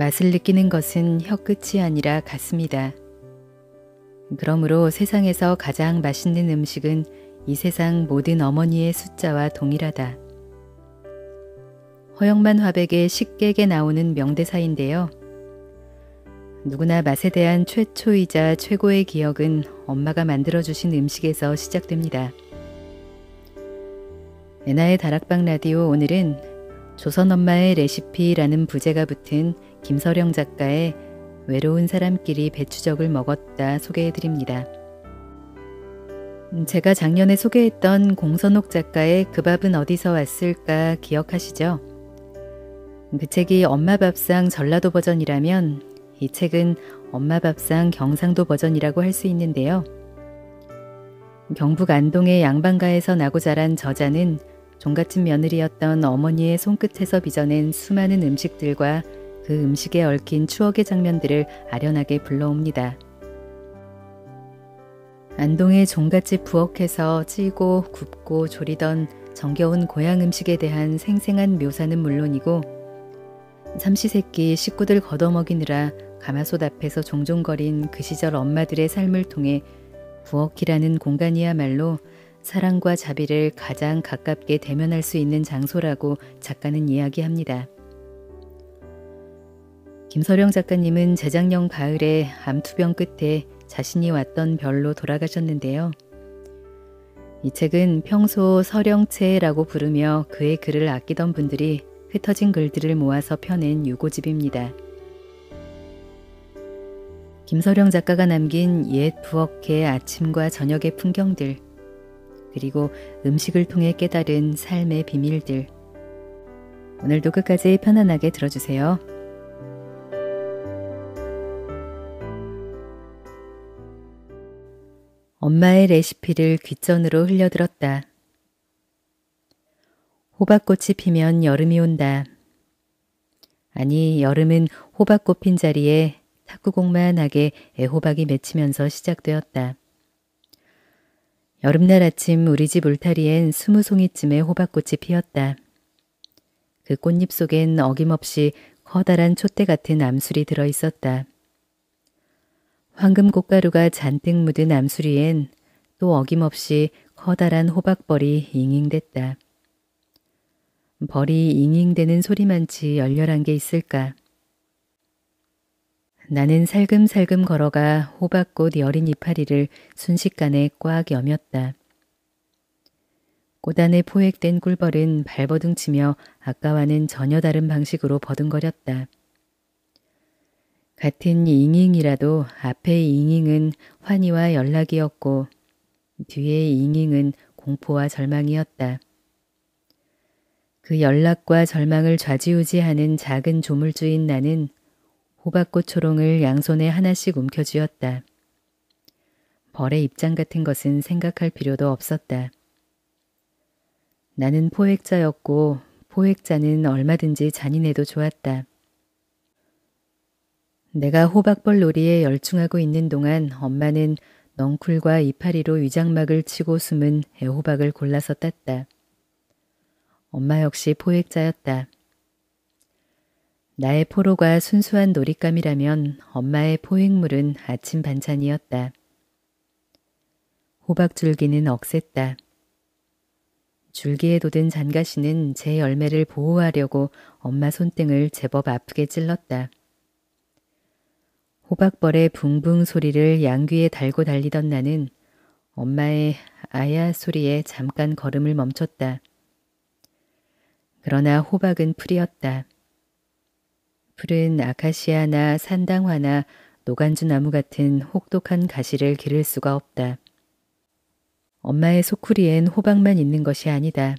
맛을 느끼는 것은 혀끝이 아니라 같습니다. 그러므로 세상에서 가장 맛있는 음식은 이 세상 모든 어머니의 숫자와 동일하다. 허영만 화백의 식객에 나오는 명대사인데요. 누구나 맛에 대한 최초이자 최고의 기억은 엄마가 만들어주신 음식에서 시작됩니다. 에나의 다락방 라디오 오늘은 조선 엄마의 레시피라는 부제가 붙은 김서령 작가의 외로운 사람끼리 배추적을 먹었다 소개해드립니다. 음, 제가 작년에 소개했던 공선옥 작가의 그 밥은 어디서 왔을까 기억하시죠? 그 책이 엄마 밥상 전라도 버전이라면 이 책은 엄마 밥상 경상도 버전이라고 할 수 있는데요. 경북 안동의 양반가에서 나고 자란 저자는 종같은 며느리였던 어머니의 손끝에서 빚어낸 수많은 음식들과 그 음식에 얽힌 추억의 장면들을 아련하게 불러옵니다. 안동의 종갓집 부엌에서 찌고 굽고 조리던 정겨운 고향 음식에 대한 생생한 묘사는 물론이고 삼시세끼 식구들 걷어먹이느라 가마솥 앞에서 종종거린 그 시절 엄마들의 삶을 통해 부엌이라는 공간이야말로 사랑과 자비를 가장 가깝게 대면할 수 있는 장소라고 작가는 이야기합니다. 김서령 작가님은 재작년 가을에 암투병 끝에 자신이 왔던 별로 돌아가셨는데요. 이 책은 평소 서령체라고 부르며 그의 글을 아끼던 분들이 흩어진 글들을 모아서 펴낸 유고집입니다. 김서령 작가가 남긴 옛 부엌의 아침과 저녁의 풍경들, 그리고 음식을 통해 깨달은 삶의 비밀들. 오늘도 끝까지 편안하게 들어주세요. 엄마의 레시피를 귀전으로 흘려들었다. 호박꽃이 피면 여름이 온다. 아니 여름은 호박꽃 핀 자리에 탁구공만하게 애호박이 맺히면서 시작되었다. 여름날 아침 우리 집 울타리엔 스무 송이쯤의 호박꽃이 피었다. 그 꽃잎 속엔 어김없이 커다란 촛대 같은 암술이 들어있었다. 황금 꽃가루가 잔뜩 묻은 암수리엔 또 어김없이 커다란 호박벌이 잉잉댔다. 벌이 잉잉대는 소리만치 열렬한 게 있을까. 나는 살금살금 걸어가 호박꽃 여린 이파리를 순식간에 꽉 여몄다. 꽃 안에 포획된 꿀벌은 발버둥치며 아까와는 전혀 다른 방식으로 버둥거렸다. 같은 잉잉이라도 앞의 잉잉은 환희와 연락이었고 뒤의 잉잉은 공포와 절망이었다. 그 연락과 절망을 좌지우지하는 작은 조물주인 나는 호박꽃 초롱을 양손에 하나씩 움켜쥐었다. 벌의 입장 같은 것은 생각할 필요도 없었다. 나는 포획자였고 포획자는 얼마든지 잔인해도 좋았다. 내가 호박벌 놀이에 열중하고 있는 동안 엄마는 넝쿨과 이파리로 위장막을 치고 숨은 애호박을 골라서 땄다. 엄마 역시 포획자였다. 나의 포로가 순수한 놀잇감이라면 엄마의 포획물은 아침 반찬이었다. 호박줄기는 억셌다. 줄기에 돋은 잔가시는 제 열매를 보호하려고 엄마 손등을 제법 아프게 찔렀다. 호박벌의 붕붕 소리를 양귀에 달고 달리던 나는 엄마의 아야 소리에 잠깐 걸음을 멈췄다. 그러나 호박은 풀이었다. 풀은 아카시아나 산당화나 노간주 나무 같은 혹독한 가시를 기를 수가 없다. 엄마의 소쿠리엔 호박만 있는 것이 아니다.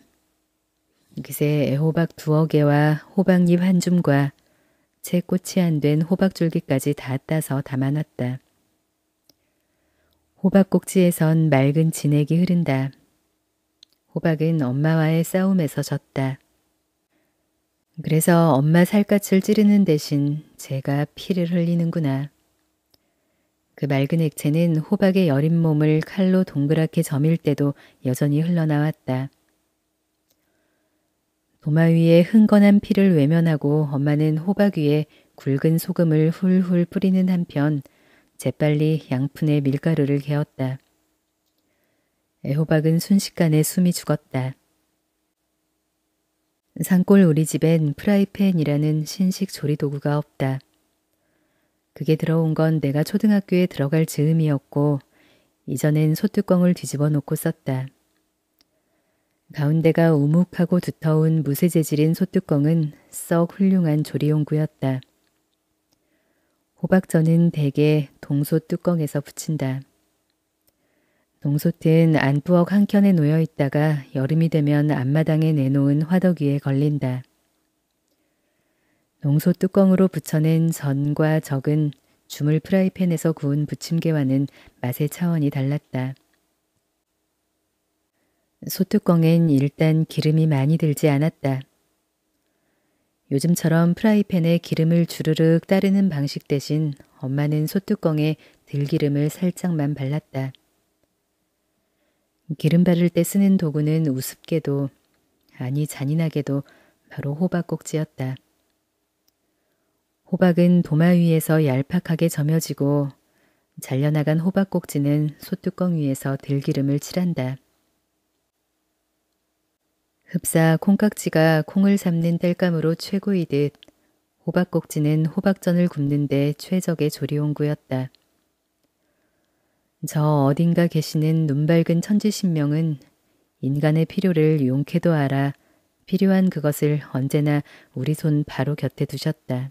그새 애호박 두어 개와 호박잎 한 줌과 채 꽃이 안 된 호박줄기까지 다 따서 담아놨다. 호박꼭지에선 맑은 진액이 흐른다. 호박은 엄마와의 싸움에서 졌다. 그래서 엄마 살갗을 찌르는 대신 제가 피를 흘리는구나. 그 맑은 액체는 호박의 여린 몸을 칼로 동그랗게 점일 때도 여전히 흘러나왔다. 도마 위에 흥건한 피를 외면하고 엄마는 호박 위에 굵은 소금을 훌훌 뿌리는 한편 재빨리 양푼에 밀가루를 개었다. 애호박은 순식간에 숨이 죽었다. 산골 우리 집엔 프라이팬이라는 신식 조리 도구가 없다. 그게 들어온 건 내가 초등학교에 들어갈 즈음이었고 이전엔 소뚜껑을 뒤집어 놓고 썼다. 가운데가 우묵하고 두터운 무쇠재질인 소뚜껑은 썩 훌륭한 조리용구였다. 호박전은 대개 동소 뚜껑에서 붙인다. 동솥은 안부엌 한켠에 놓여 있다가 여름이 되면 앞마당에 내놓은 화덕 위에 걸린다. 농소 뚜껑으로 붙여낸 전과 적은 주물 프라이팬에서 구운 부침개와는 맛의 차원이 달랐다. 소뚜껑엔 일단 기름이 많이 들지 않았다. 요즘처럼 프라이팬에 기름을 주르륵 따르는 방식 대신 엄마는 소뚜껑에 들기름을 살짝만 발랐다. 기름 바를 때 쓰는 도구는 우습게도 아니 잔인하게도 바로 호박꼭지였다. 호박은 도마 위에서 얄팍하게 점여지고 잘려나간 호박꼭지는 소뚜껑 위에서 들기름을 칠한다. 흡사 콩깍지가 콩을 삶는 땔감으로 최고이듯 호박꼭지는 호박전을 굽는데 최적의 조리온구였다. 저 어딘가 계시는 눈밝은 천지신명은 인간의 필요를 용케도 알아 필요한 그것을 언제나 우리 손 바로 곁에 두셨다.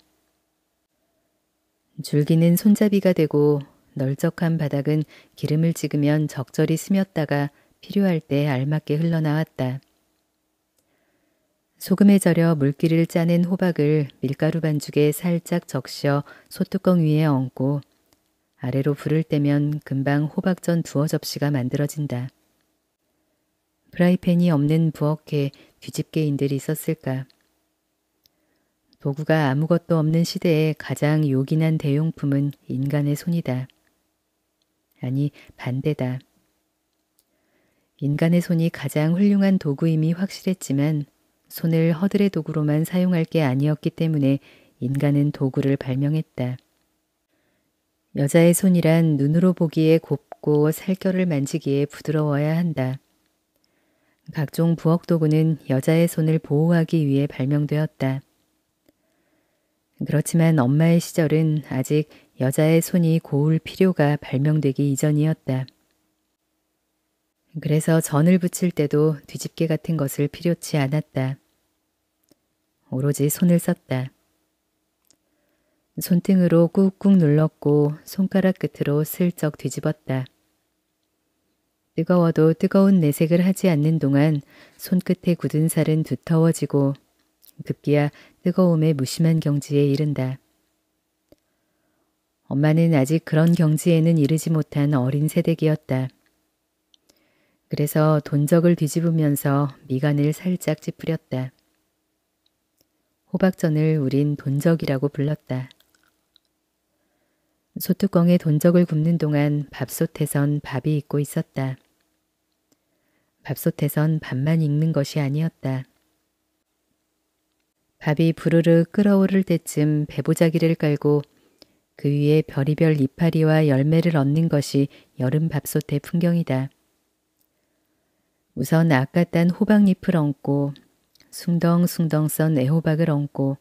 줄기는 손잡이가 되고 널쩍한 바닥은 기름을 찍으면 적절히 스며다가 필요할 때 알맞게 흘러나왔다. 소금에 절여 물기를 짜낸 호박을 밀가루 반죽에 살짝 적셔 소뚜껑 위에 얹고 아래로 불을 떼면 금방 호박전 두어 접시가 만들어진다. 프라이팬이 없는 부엌에 뒤집개인들이 있었을까. 도구가 아무것도 없는 시대에 가장 요긴한 대용품은 인간의 손이다. 아니 반대다. 인간의 손이 가장 훌륭한 도구임이 확실했지만 손을 허들의 도구로만 사용할 게 아니었기 때문에 인간은 도구를 발명했다. 여자의 손이란 눈으로 보기에 곱고 살결을 만지기에 부드러워야 한다. 각종 부엌 도구는 여자의 손을 보호하기 위해 발명되었다. 그렇지만 엄마의 시절은 아직 여자의 손이 고울 필요가 발명되기 이전이었다. 그래서 전을 붙일 때도 뒤집개 같은 것을 필요치 않았다. 오로지 손을 썼다. 손등으로 꾹꾹 눌렀고 손가락 끝으로 슬쩍 뒤집었다. 뜨거워도 뜨거운 내색을 하지 않는 동안 손끝에 굳은 살은 두터워지고 급기야 뜨거움의 무심한 경지에 이른다. 엄마는 아직 그런 경지에는 이르지 못한 어린 세대기였다. 그래서 돈적을 뒤집으면서 미간을 살짝 찌푸렸다. 호박전을 우린 돈적이라고 불렀다. 소뚜껑에 돈적을 굽는 동안 밥솥에선 밥이 익고 있었다. 밥솥에선 밥만 익는 것이 아니었다. 밥이 부르르 끓어오를 때쯤 배보자기를 깔고 그 위에 별이별 이파리와 열매를 얹는 것이 여름 밥솥의 풍경이다. 우선 아까 딴 호박잎을 얹고 숭덩숭덩 썬 애호박을 얹고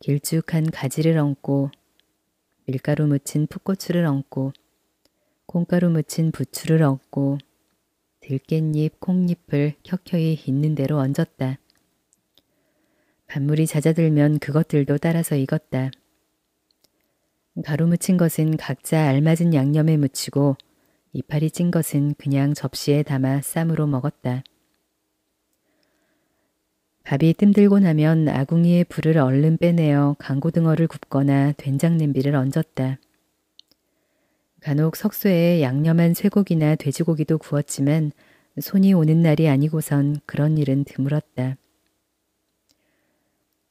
길쭉한 가지를 얹고 밀가루 묻힌 풋고추를 얹고 콩가루 묻힌 부추를 얹고 들깻잎 콩잎을 켜켜이 있는 대로 얹었다. 밥물이 잦아들면 그것들도 따라서 익었다. 가루 묻힌 것은 각자 알맞은 양념에 묻히고 이파리 찐 것은 그냥 접시에 담아 쌈으로 먹었다. 밥이 뜸들고 나면 아궁이에 불을 얼른 빼내어 강고등어를 굽거나 된장 냄비를 얹었다. 간혹 석쇠에 양념한 쇠고기나 돼지고기도 구웠지만 손이 오는 날이 아니고선 그런 일은 드물었다.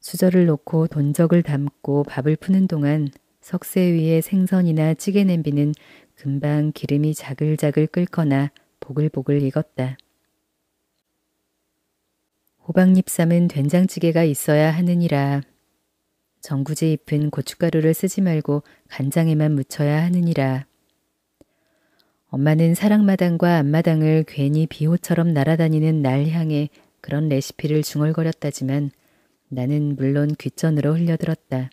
수저를 놓고 돈적을 담고 밥을 푸는 동안 석쇠 위에 생선이나 찌개 냄비는 금방 기름이 자글자글 끓거나 보글보글 익었다. 호박잎삼은 된장찌개가 있어야 하느니라. 전구지 잎은 고춧가루를 쓰지 말고 간장에만 묻혀야 하느니라. 엄마는 사랑마당과 앞마당을 괜히 비호처럼 날아다니는 날 향해 그런 레시피를 중얼거렸다지만 나는 물론 귀전으로 흘려들었다.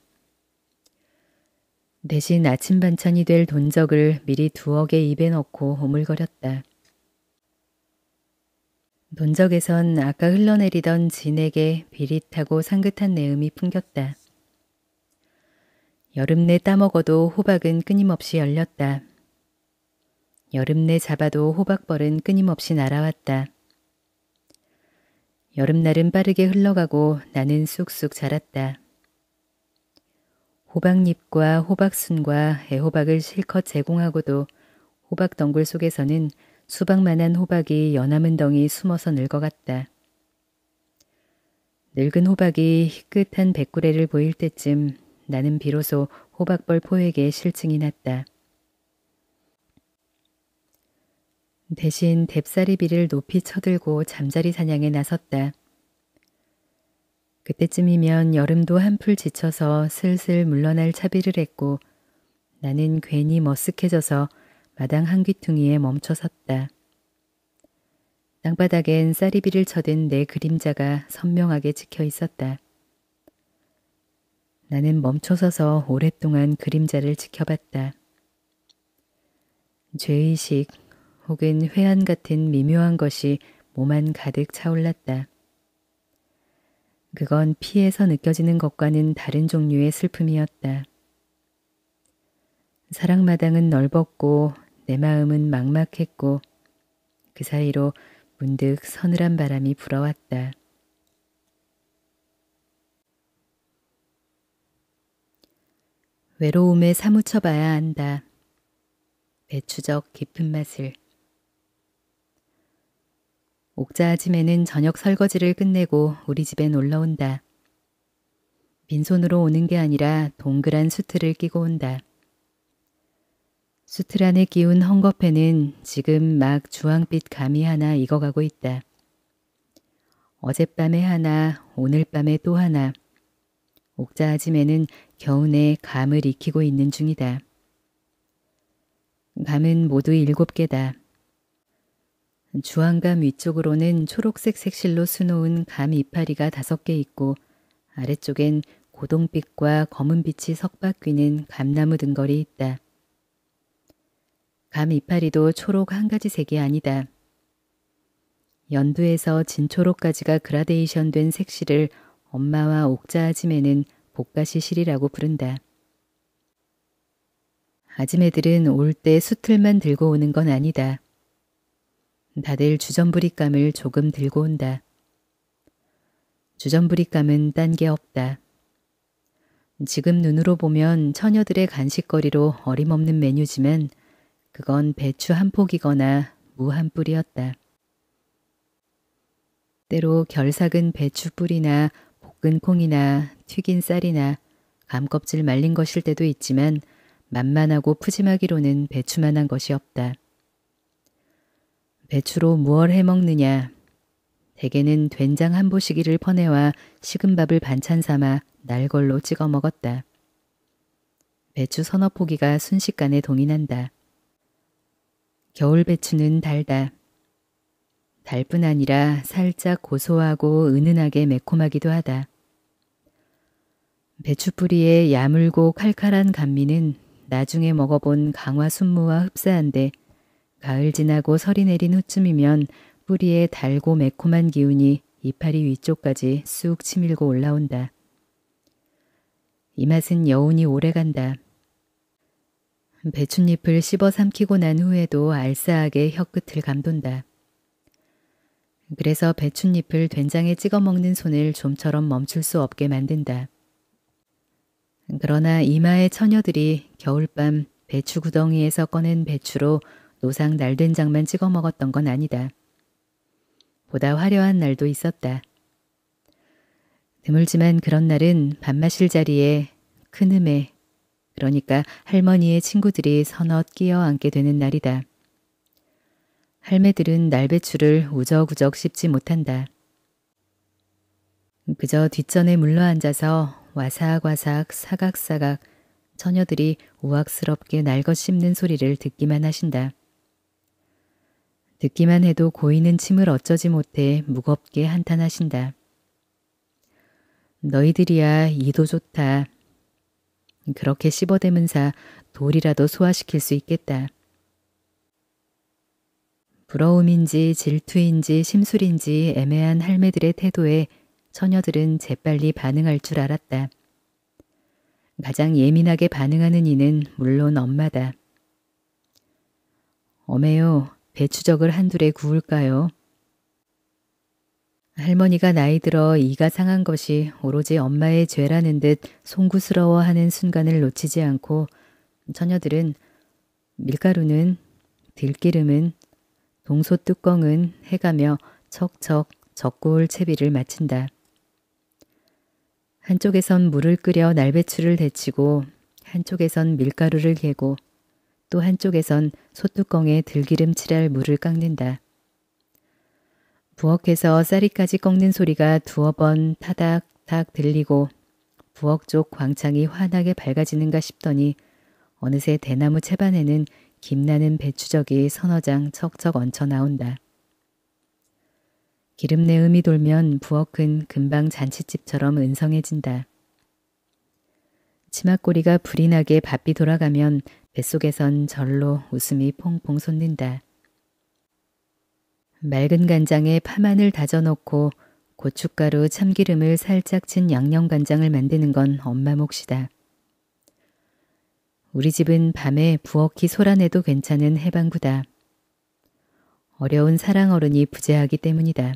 대신 아침 반찬이 될 돈적을 미리 두억에 입에 넣고 오물거렸다. 논적에선 아까 흘러내리던 진에게 비릿하고 상긋한 내음이 풍겼다. 여름 내 따먹어도 호박은 끊임없이 열렸다. 여름 내 잡아도 호박벌은 끊임없이 날아왔다. 여름날은 빠르게 흘러가고 나는 쑥쑥 자랐다. 호박잎과 호박순과 애호박을 실컷 제공하고도 호박덩굴 속에서는 수박만한 호박이 연암은덩이 숨어서 늙어갔다. 늙은 호박이 희끗한 백구레를 보일 때쯤 나는 비로소 호박벌 포획에 실증이 났다. 대신 뎁사리비를 높이 쳐들고 잠자리 사냥에 나섰다. 그때쯤이면 여름도 한풀 지쳐서 슬슬 물러날 차비를 했고 나는 괜히 머쓱해져서 마당 한귀퉁이에 멈춰 섰다. 땅바닥엔 쌀이비를 쳐든내 그림자가 선명하게 찍혀 있었다. 나는 멈춰서서 오랫동안 그림자를 지켜봤다. 죄의식 혹은 회한 같은 미묘한 것이 몸 안 가득 차올랐다. 그건 피에서 느껴지는 것과는 다른 종류의 슬픔이었다. 사랑마당은 넓었고 내 마음은 막막했고 그 사이로 문득 서늘한 바람이 불어왔다. 외로움에 사무쳐봐야 한다. 배추적 깊은 맛을. 옥자 아침에는 저녁 설거지를 끝내고 우리 집엔 올라온다. 빈손으로 오는 게 아니라 동그란 수트를 끼고 온다. 수틀 안에 끼운 헝겊에는 지금 막 주황빛 감이 하나 익어가고 있다. 어젯밤에 하나, 오늘 밤에 또 하나. 옥자 아지매는 겨우내 감을 익히고 있는 중이다. 감은 모두 일곱 개다. 주황감 위쪽으로는 초록색 색실로 수놓은 감 이파리가 다섯 개 있고 아래쪽엔 고동빛과 검은빛이 석박귀는 감나무 등거리 있다. 감 이파리도 초록 한 가지 색이 아니다. 연두에서 진초록까지가 그라데이션 된 색실을 엄마와 옥자 아지매는 복가시 실이라고 부른다. 아지매들은 올 때 수틀만 들고 오는 건 아니다. 다들 주전부리감을 조금 들고 온다. 주전부리감은 딴 게 없다. 지금 눈으로 보면 처녀들의 간식거리로 어림없는 메뉴지만 그건 배추 한 폭이거나 무 한 뿌리였다. 때로 결삭은 배추 뿌리나 볶은 콩이나 튀긴 쌀이나 감껍질 말린 것일 때도 있지만 만만하고 푸짐하기로는 배추만한 것이 없다. 배추로 무얼 해먹느냐? 대개는 된장 한 보시기를 퍼내와 식은 밥을 반찬 삼아 날걸로 찍어 먹었다. 배추 서너 포기가 순식간에 동인한다. 겨울 배추는 달다. 달 뿐 아니라 살짝 고소하고 은은하게 매콤하기도 하다. 배추뿌리의 야물고 칼칼한 감미는 나중에 먹어본 강화 순무와 흡사한데 가을 지나고 설이 내린 후쯤이면 뿌리의 달고 매콤한 기운이 이파리 위쪽까지 쑥 치밀고 올라온다. 이 맛은 여운이 오래간다. 배춧잎을 씹어 삼키고 난 후에도 알싸하게 혀끝을 감돈다. 그래서 배춧잎을 된장에 찍어 먹는 손을 좀처럼 멈출 수 없게 만든다. 그러나 이마의 처녀들이 겨울밤 배추 구덩이에서 꺼낸 배추로 노상 날된장만 찍어 먹었던 건 아니다. 보다 화려한 날도 있었다. 드물지만 그런 날은 밥 마실 자리에 큰 음에 그러니까 할머니의 친구들이 서넛 끼어 앉게 되는 날이다. 할매들은 날배추를 우적우적 씹지 못한다. 그저 뒷전에 물러앉아서 와삭와삭 사각사각 처녀들이 우악스럽게 날것 씹는 소리를 듣기만 하신다. 듣기만 해도 고이는 침을 어쩌지 못해 무겁게 한탄하신다. 너희들이야 이도 좋다. 그렇게 씹어대면서 돌이라도 소화시킬 수 있겠다. 부러움인지 질투인지 심술인지 애매한 할매들의 태도에 처녀들은 재빨리 반응할 줄 알았다. 가장 예민하게 반응하는 이는 물론 엄마다. 어메요, 배추적을 한둘에 구울까요? 할머니가 나이 들어 이가 상한 것이 오로지 엄마의 죄라는 듯 송구스러워하는 순간을 놓치지 않고 처녀들은 밀가루는 들기름은 동소 뚜껑은 해가며 척척 적울 채비를 마친다. 한쪽에선 물을 끓여 날배추를 데치고 한쪽에선 밀가루를 개고 또 한쪽에선 소뚜껑에 들기름 칠할 물을 깎는다. 부엌에서 쌀이까지 꺾는 소리가 두어 번 타닥탁 들리고 부엌 쪽 광창이 환하게 밝아지는가 싶더니 어느새 대나무 채반에는 김나는 배추적이 서너 장 척척 얹혀 나온다. 기름 내음이 돌면 부엌은 금방 잔치집처럼 은성해진다. 치맛꼬리가 불이 나게 바삐 돌아가면 뱃속에선 절로 웃음이 퐁퐁 솟는다. 맑은 간장에 파마늘 다져놓고 고춧가루, 참기름을 살짝 친 양념간장을 만드는 건 엄마 몫이다. 우리 집은 밤에 부엌이 소란해도 괜찮은 해방구다. 어려운 사랑 어른이 부재하기 때문이다.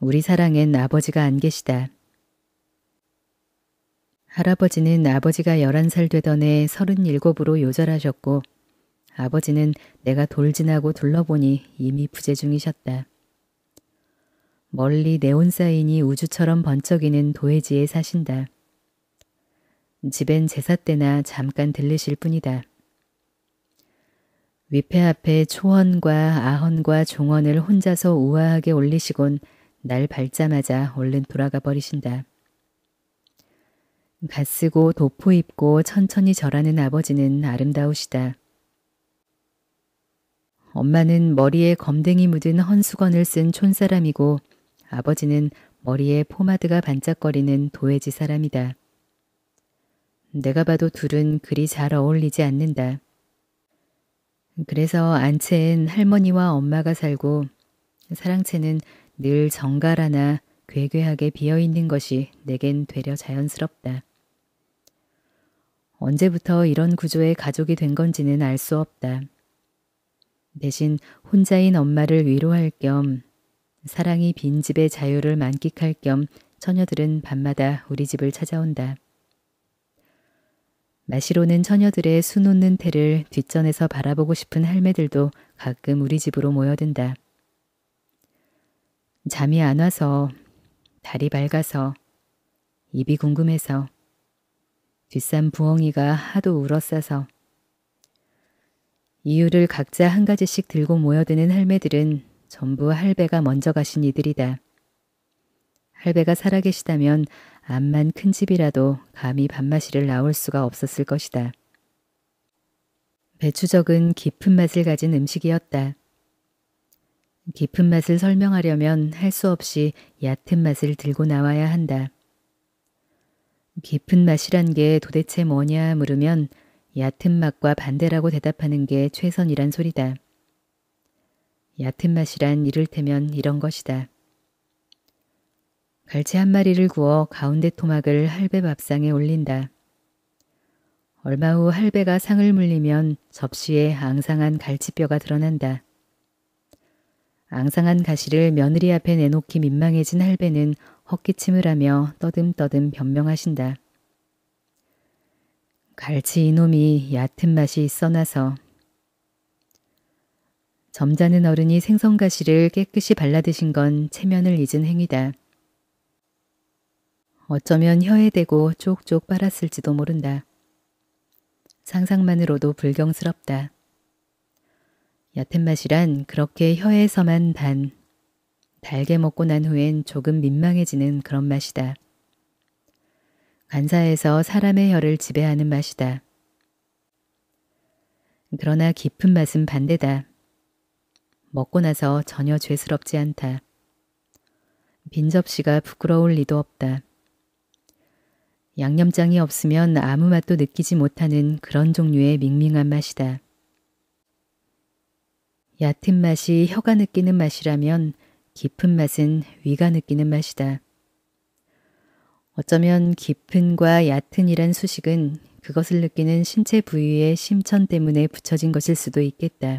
우리 사랑엔 아버지가 안 계시다. 할아버지는 아버지가 11살 되던 해 37으로 요절하셨고 아버지는 내가 돌진하고 둘러보니 이미 부재중이셨다. 멀리 네온사인이 우주처럼 번쩍이는 도해지에 사신다. 집엔 제사 때나 잠깐 들르실 뿐이다. 위패 앞에 초원과 아헌과 종원을 혼자서 우아하게 올리시곤 날 밟자마자 얼른 돌아가 버리신다. 가쓰고 도포 입고 천천히 절하는 아버지는 아름다우시다. 엄마는 머리에 검댕이 묻은 헌수건을 쓴 촌사람이고 아버지는 머리에 포마드가 반짝거리는 도회지 사람이다. 내가 봐도 둘은 그리 잘 어울리지 않는다. 그래서 안채엔 할머니와 엄마가 살고 사랑채는 늘 정갈하나 괴괴하게 비어있는 것이 내겐 되려 자연스럽다. 언제부터 이런 구조의 가족이 된 건지는 알 수 없다. 대신 혼자인 엄마를 위로할 겸 사랑이 빈 집의 자유를 만끽할 겸 처녀들은 밤마다 우리 집을 찾아온다. 마시로는 처녀들의 수놓는 태를 뒷전에서 바라보고 싶은 할매들도 가끔 우리 집으로 모여든다. 잠이 안 와서, 달이 밝아서, 입이 궁금해서, 뒷산 부엉이가 하도 울었어서 이유를 각자 한 가지씩 들고 모여드는 할매들은 전부 할배가 먼저 가신 이들이다. 할배가 살아계시다면 암만 큰 집이라도 감히 밥맛이를 나올 수가 없었을 것이다. 배추적은 깊은 맛을 가진 음식이었다. 깊은 맛을 설명하려면 할 수 없이 얕은 맛을 들고 나와야 한다. 깊은 맛이란 게 도대체 뭐냐 물으면 얕은 맛과 반대라고 대답하는 게 최선이란 소리다. 얕은 맛이란 이를테면 이런 것이다. 갈치 한 마리를 구워 가운데 토막을 할배 밥상에 올린다. 얼마 후 할배가 상을 물리면 접시에 앙상한 갈치뼈가 드러난다. 앙상한 가시를 며느리 앞에 내놓기 민망해진 할배는 헛기침을 하며 떠듬떠듬 변명하신다. 갈치 이놈이 얕은 맛이 있어나서 점잖은 어른이 생선가시를 깨끗이 발라드신 건 체면을 잊은 행위다. 어쩌면 혀에 대고 쪽쪽 빨았을지도 모른다. 상상만으로도 불경스럽다. 얕은 맛이란 그렇게 혀에서만 단, 달게 먹고 난 후엔 조금 민망해지는 그런 맛이다. 간사에서 사람의 혀를 지배하는 맛이다. 그러나 깊은 맛은 반대다. 먹고 나서 전혀 죄스럽지 않다. 빈 접시가 부끄러울 리도 없다. 양념장이 없으면 아무 맛도 느끼지 못하는 그런 종류의 밍밍한 맛이다. 얕은 맛이 혀가 느끼는 맛이라면 깊은 맛은 위가 느끼는 맛이다. 어쩌면 깊은과 얕은이란 수식은 그것을 느끼는 신체 부위의 심천 때문에 붙여진 것일 수도 있겠다.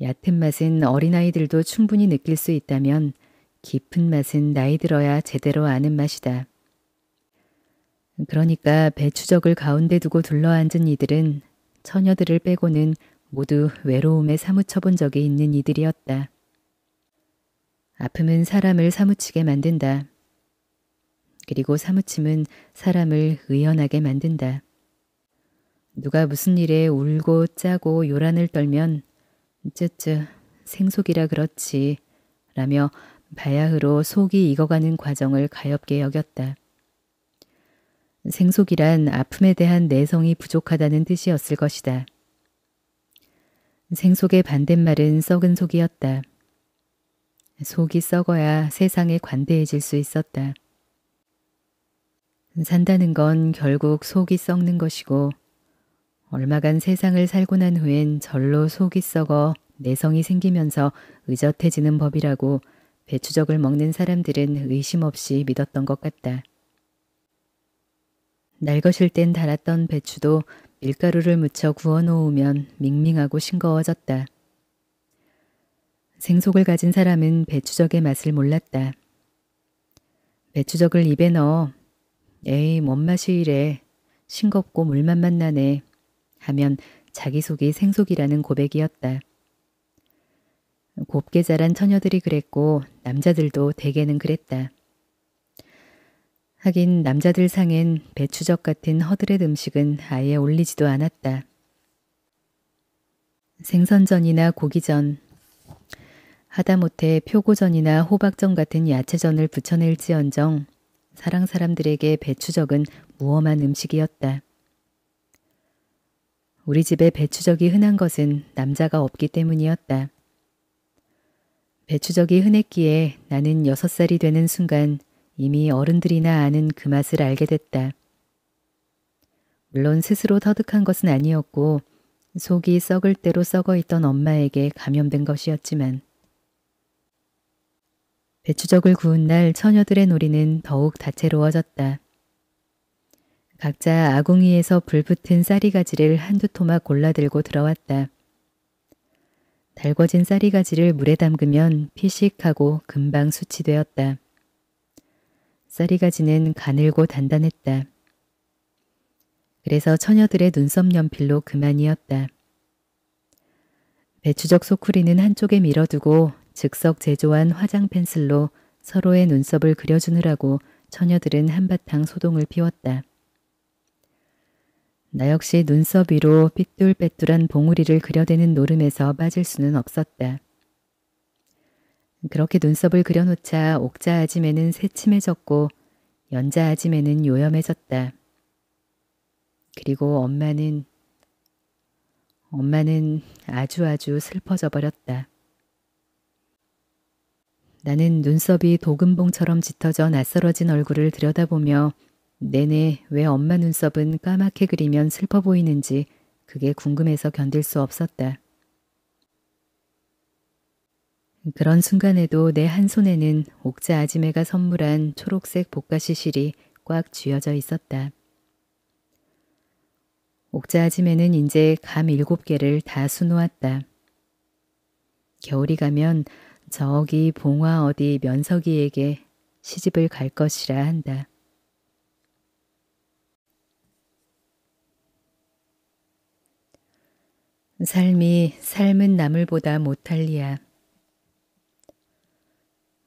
얕은 맛은 어린아이들도 충분히 느낄 수 있다면 깊은 맛은 나이 들어야 제대로 아는 맛이다. 그러니까 배추적을 가운데 두고 둘러앉은 이들은 처녀들을 빼고는 모두 외로움에 사무쳐 본 적이 있는 이들이었다. 아픔은 사람을 사무치게 만든다. 그리고 사무침은 사람을 의연하게 만든다. 누가 무슨 일에 울고 짜고 요란을 떨면 쯔쯔 생속이라 그렇지 라며 바야흐로 속이 익어가는 과정을 가엽게 여겼다. 생속이란 아픔에 대한 내성이 부족하다는 뜻이었을 것이다. 생속의 반대말은 썩은 속이었다. 속이 썩어야 세상에 관대해질 수 있었다. 산다는 건 결국 속이 썩는 것이고 얼마간 세상을 살고 난 후엔 절로 속이 썩어 내성이 생기면서 의젓해지는 법이라고 배추적을 먹는 사람들은 의심 없이 믿었던 것 같다. 날것일 땐 달았던 배추도 밀가루를 묻혀 구워 놓으면 밍밍하고 싱거워졌다. 생속을 가진 사람은 배추적의 맛을 몰랐다. 배추적을 입에 넣어 에이 뭔 맛이 이래. 싱겁고 물만만 나네. 하면 자기 속이 생속이라는 고백이었다. 곱게 자란 처녀들이 그랬고 남자들도 대개는 그랬다. 하긴 남자들 상엔 배추적 같은 허드렛 음식은 아예 올리지도 않았다. 생선전이나 고기전, 하다못해 표고전이나 호박전 같은 야채전을 붙여낼지언정 사랑 사람들에게 배추적은 무엄한 음식이었다. 우리 집에 배추적이 흔한 것은 남자가 없기 때문이었다. 배추적이 흔했기에 나는 여섯 살이 되는 순간 이미 어른들이나 아는 그 맛을 알게 됐다. 물론 스스로 터득한 것은 아니었고 속이 썩을 대로 썩어 있던 엄마에게 감염된 것이었지만 배추적을 구운 날 처녀들의 놀이는 더욱 다채로워졌다. 각자 아궁이에서 불붙은 쌀이가지를 한두 토막 골라들고 들어왔다. 달궈진 쌀이가지를 물에 담그면 피식하고 금방 수치되었다. 쌀이가지는 가늘고 단단했다. 그래서 처녀들의 눈썹 연필로 그만이었다. 배추적 소쿠리는 한쪽에 밀어두고 즉석 제조한 화장 펜슬로 서로의 눈썹을 그려주느라고 처녀들은 한바탕 소동을 피웠다. 나 역시 눈썹 위로 삐뚤빼뚤한 봉우리를 그려대는 노름에서 빠질 수는 없었다. 그렇게 눈썹을 그려놓자 옥자 아지매는 새침해졌고 연자 아지매는 요염해졌다. 그리고 엄마는 엄마는 아주아주 아주 슬퍼져 버렸다. 나는 눈썹이 도금봉처럼 짙어져 낯설어진 얼굴을 들여다보며 내내 왜 엄마 눈썹은 까맣게 그리면 슬퍼 보이는지 그게 궁금해서 견딜 수 없었다. 그런 순간에도 내 한 손에는 옥자 아지매가 선물한 초록색 복가시실이 꽉 쥐어져 있었다. 옥자 아지매는 이제 감 일곱 개를 다 수놓았다. 겨울이 가면 저기 봉화 어디 면석이에게 시집을 갈 것이라 한다. 삶이 삶은 나물보다 못할리야.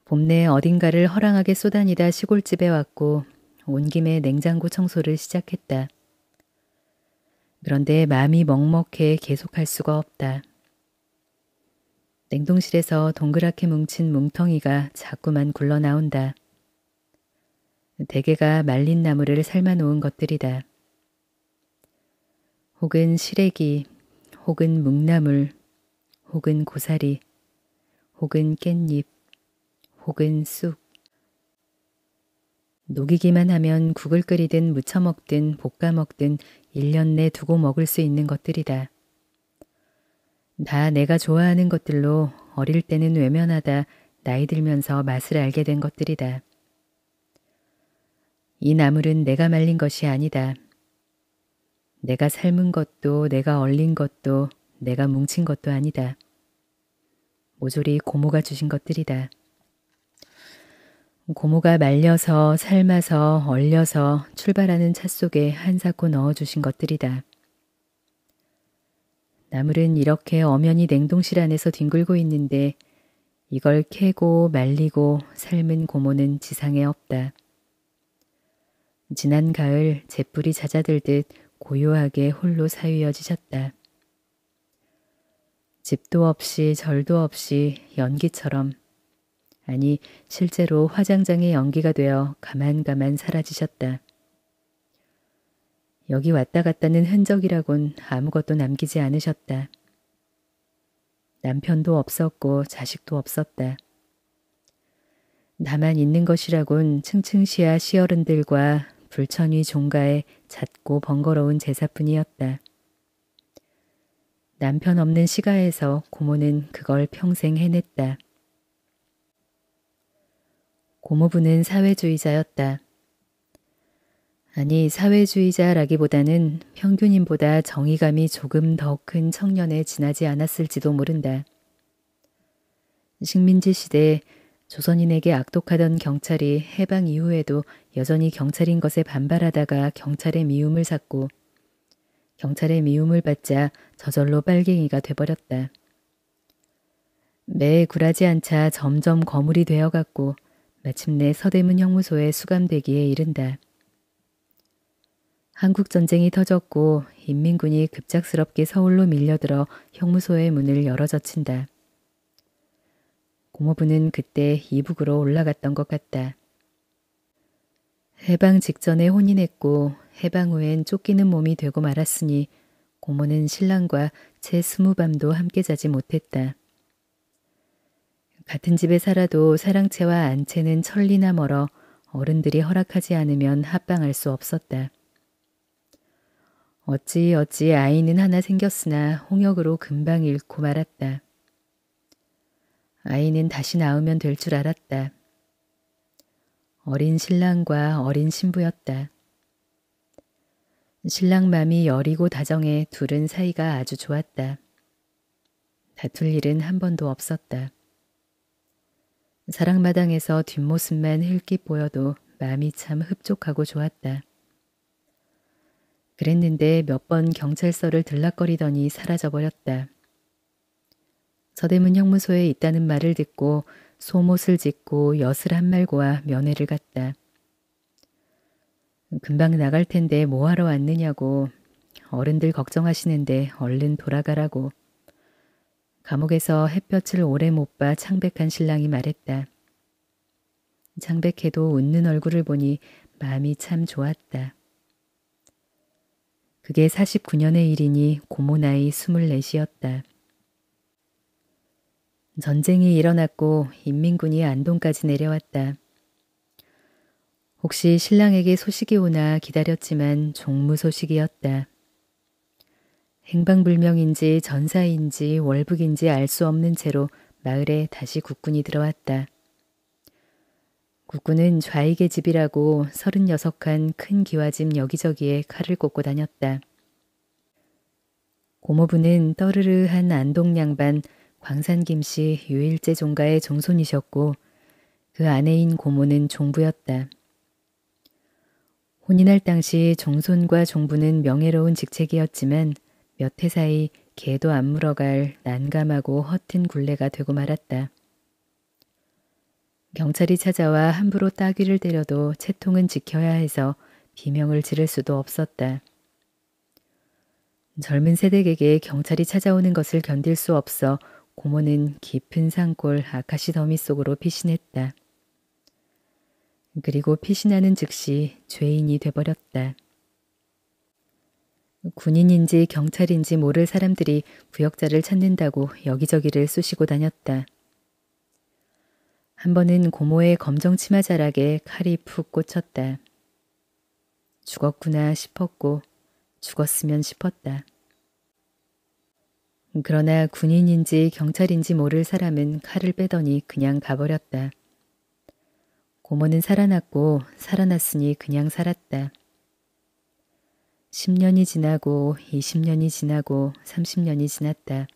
봄내 어딘가를 허랑하게 쏘다니다 시골집에 왔고 온 김에 냉장고 청소를 시작했다. 그런데 마음이 먹먹해 계속할 수가 없다. 냉동실에서 동그랗게 뭉친 뭉텅이가 자꾸만 굴러나온다. 대개가 말린 나무를 삶아놓은 것들이다. 혹은 시래기, 혹은 묵나물, 혹은 고사리, 혹은 깻잎, 혹은 쑥. 녹이기만 하면 국을 끓이든 무쳐먹든 볶아먹든 1년 내 두고 먹을 수 있는 것들이다. 다 내가 좋아하는 것들로 어릴 때는 외면하다 나이 들면서 맛을 알게 된 것들이다. 이 나물은 내가 말린 것이 아니다. 내가 삶은 것도 내가 얼린 것도 내가 뭉친 것도 아니다. 모조리 고모가 주신 것들이다. 고모가 말려서 삶아서 얼려서 출발하는 차 속에 한사코 넣어주신 것들이다. 나물은 이렇게 엄연히 냉동실 안에서 뒹굴고 있는데 이걸 캐고 말리고 삶은 고모는 지상에 없다. 지난 가을 잿불이 잦아들듯 고요하게 홀로 사유어지셨다. 집도 없이 절도 없이 연기처럼 아니 실제로 화장장의 연기가 되어 가만가만 사라지셨다. 여기 왔다 갔다는 흔적이라곤 아무것도 남기지 않으셨다. 남편도 없었고 자식도 없었다. 나만 있는 것이라곤 층층시야 시어른들과 불천위 종가의 작고 번거로운 제사뿐이었다. 남편 없는 시가에서 고모는 그걸 평생 해냈다. 고모부는 사회주의자였다. 아니, 사회주의자라기보다는 평균인보다 정의감이 조금 더 큰 청년에 지나지 않았을지도 모른다. 식민지 시대 조선인에게 악독하던 경찰이 해방 이후에도 여전히 경찰인 것에 반발하다가 경찰의 미움을 샀고 경찰의 미움을 받자 저절로 빨갱이가 돼버렸다. 매에 굴하지 않자 점점 거물이 되어갔고 마침내 서대문 형무소에 수감되기에 이른다. 한국 전쟁이 터졌고 인민군이 급작스럽게 서울로 밀려들어 형무소의 문을 열어 젖힌다. 고모부는 그때 이북으로 올라갔던 것 같다. 해방 직전에 혼인했고 해방 후엔 쫓기는 몸이 되고 말았으니 고모는 신랑과 제 스무 밤도 함께 자지 못했다. 같은 집에 살아도 사랑채와 안채는 천리나 멀어 어른들이 허락하지 않으면 합방할 수 없었다. 어찌 어찌 아이는 하나 생겼으나 홍역으로 금방 잃고 말았다. 아이는 다시 낳으면 될 줄 알았다. 어린 신랑과 어린 신부였다. 신랑 맘이 여리고 다정해 둘은 사이가 아주 좋았다. 다툴 일은 한 번도 없었다. 사랑마당에서 뒷모습만 흘낏 보여도 마음이 참 흡족하고 좋았다. 그랬는데 몇 번 경찰서를 들락거리더니 사라져버렸다. 서대문 형무소에 있다는 말을 듣고 소못을 짓고 엿을 한 말고와 면회를 갔다. 금방 나갈 텐데 뭐하러 왔느냐고 어른들 걱정하시는데 얼른 돌아가라고 감옥에서 햇볕을 오래 못 봐 창백한 신랑이 말했다. 창백해도 웃는 얼굴을 보니 마음이 참 좋았다. 그게 49년의 일이니 고모 나이 24이었다. 전쟁이 일어났고 인민군이 안동까지 내려왔다. 혹시 신랑에게 소식이 오나 기다렸지만 종무 소식이었다. 행방불명인지 전사인지 월북인지 알 수 없는 채로 마을에 다시 국군이 들어왔다. 국군은 좌익의 집이라고 3 6여칸큰 기와집 여기저기에 칼을 꽂고 다녔다. 고모부는 떠르르한 안동 양반 광산 김씨 유일제 종가의 종손이셨고 그 아내인 고모는 종부였다. 혼인할 당시 종손과 종부는 명예로운 직책이었지만 몇 해 사이 개도 안 물어갈 난감하고 허튼 굴레가 되고 말았다. 경찰이 찾아와 함부로 따귀를 때려도 채통은 지켜야 해서 비명을 지를 수도 없었다. 젊은 세댁에게 경찰이 찾아오는 것을 견딜 수 없어 고모는 깊은 산골 아카시 더미 속으로 피신했다. 그리고 피신하는 즉시 죄인이 되버렸다 군인인지 경찰인지 모를 사람들이 부역자를 찾는다고 여기저기를 쑤시고 다녔다. 한 번은 고모의 검정 치마 자락에 칼이 푹 꽂혔다. 죽었구나 싶었고 죽었으면 싶었다. 그러나 군인인지 경찰인지 모를 사람은 칼을 빼더니 그냥 가버렸다. 고모는 살아났고 살아났으니 그냥 살았다. 10년이 지나고 20년이 지나고 30년이 지났다.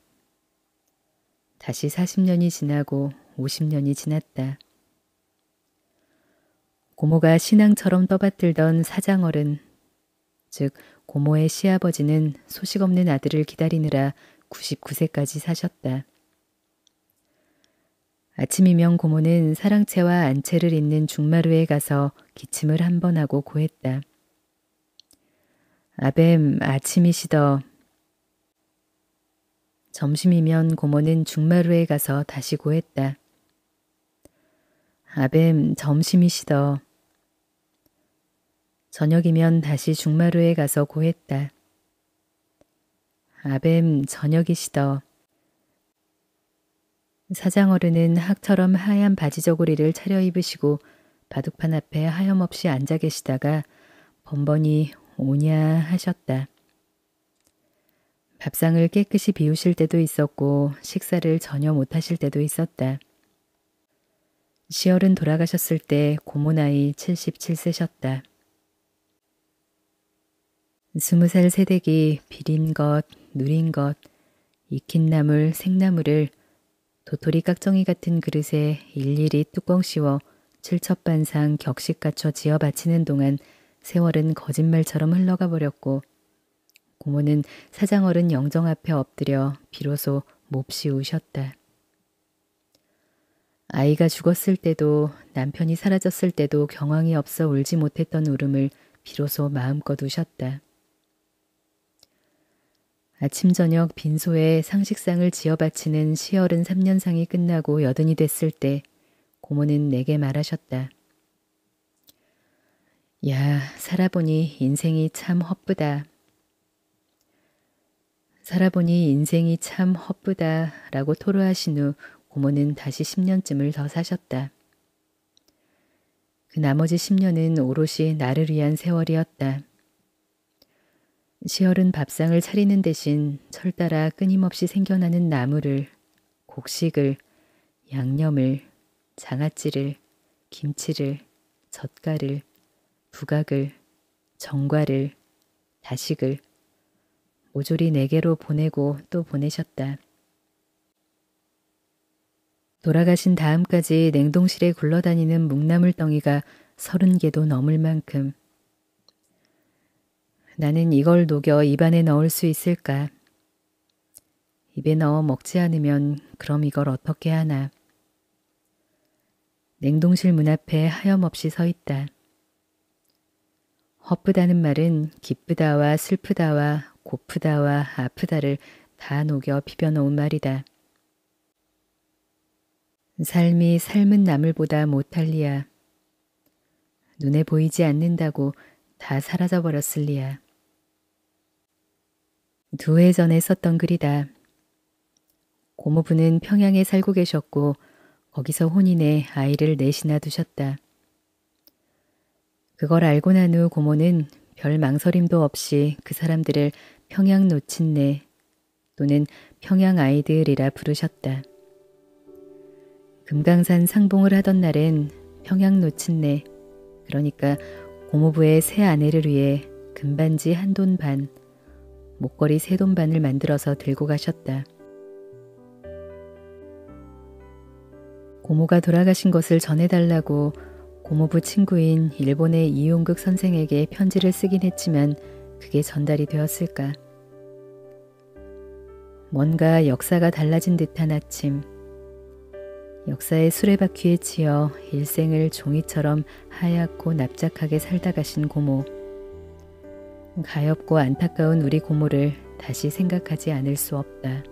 다시 40년이 지나고 50년이 지났다. 고모가 신앙처럼 떠받들던 사장어른, 즉 고모의 시아버지는 소식 없는 아들을 기다리느라 99세까지 사셨다. 아침이면 고모는 사랑채와 안채를 잇는 중마루에 가서 기침을 한 번 하고 고했다. 아뱀 아침이시더. 점심이면 고모는 중마루에 가서 다시 고했다. 아뱀 점심이시더. 저녁이면 다시 중마루에 가서 고했다. 아뱀 저녁이시더. 사장어른은 학처럼 하얀 바지 저고리를 차려입으시고 바둑판 앞에 하염없이 앉아 계시다가 번번이 오냐 하셨다. 밥상을 깨끗이 비우실 때도 있었고 식사를 전혀 못하실 때도 있었다. 시열은 돌아가셨을 때 고모 나이 77세셨다. 스무 살 새댁이 비린 것, 누린 것, 익힌 나물, 생나물을 도토리 깍정이 같은 그릇에 일일이 뚜껑 씌워 칠첩반상 격식 갖춰 지어 바치는 동안 세월은 거짓말처럼 흘러가 버렸고 고모는 사장어른 영정 앞에 엎드려 비로소 몹시 우셨다. 아이가 죽었을 때도 남편이 사라졌을 때도 경황이 없어 울지 못했던 울음을 비로소 마음껏 우셨다. 아침 저녁 빈소에 상식상을 지어 바치는 시어른 3년상이 끝나고 여든이 됐을 때 고모는 내게 말하셨다. 야, 살아보니 인생이 참 헛부다. 살아보니 인생이 참 헛부다 라고 토로하신 후 고모는 다시 10년쯤을 더 사셨다. 그 나머지 10년은 오롯이 나를 위한 세월이었다. 시월은 밥상을 차리는 대신 철 따라 끊임없이 생겨나는 나물을, 곡식을, 양념을, 장아찌를, 김치를, 젓갈을, 부각을, 정과를, 다식을 모조리 네 개로 보내고 또 보내셨다. 돌아가신 다음까지 냉동실에 굴러다니는 묵나물 덩이가 서른 개도 넘을 만큼. 나는 이걸 녹여 입안에 넣을 수 있을까? 입에 넣어 먹지 않으면 그럼 이걸 어떻게 하나? 냉동실 문 앞에 하염없이 서 있다. 허프다는 말은 기쁘다와 슬프다와 고프다와 아프다를 다 녹여 비벼놓은 말이다. 삶이 삶은 나물보다 못할리야. 눈에 보이지 않는다고 다 사라져버렸을리야. 두 해 전에 썼던 글이다. 고모부는 평양에 살고 계셨고 거기서 혼인해 아이를 넷이나 두셨다. 그걸 알고 난 후 고모는 별 망설임도 없이 그 사람들을 평양 놓친네 또는 평양 아이들이라 부르셨다. 금강산 상봉을 하던 날엔 평양 놓친네 그러니까 고모부의 새 아내를 위해 금반지 한 돈 반, 목걸이 세 돈 반을 만들어서 들고 가셨다. 고모가 돌아가신 것을 전해달라고 고모부 친구인 일본의 이용극 선생에게 편지를 쓰긴 했지만 그게 전달이 되었을까. 뭔가 역사가 달라진 듯한 아침, 역사의 수레바퀴에 치여 일생을 종이처럼 하얗고 납작하게 살다 가신 고모. 가엾고 안타까운 우리 고모를 다시 생각하지 않을 수 없다.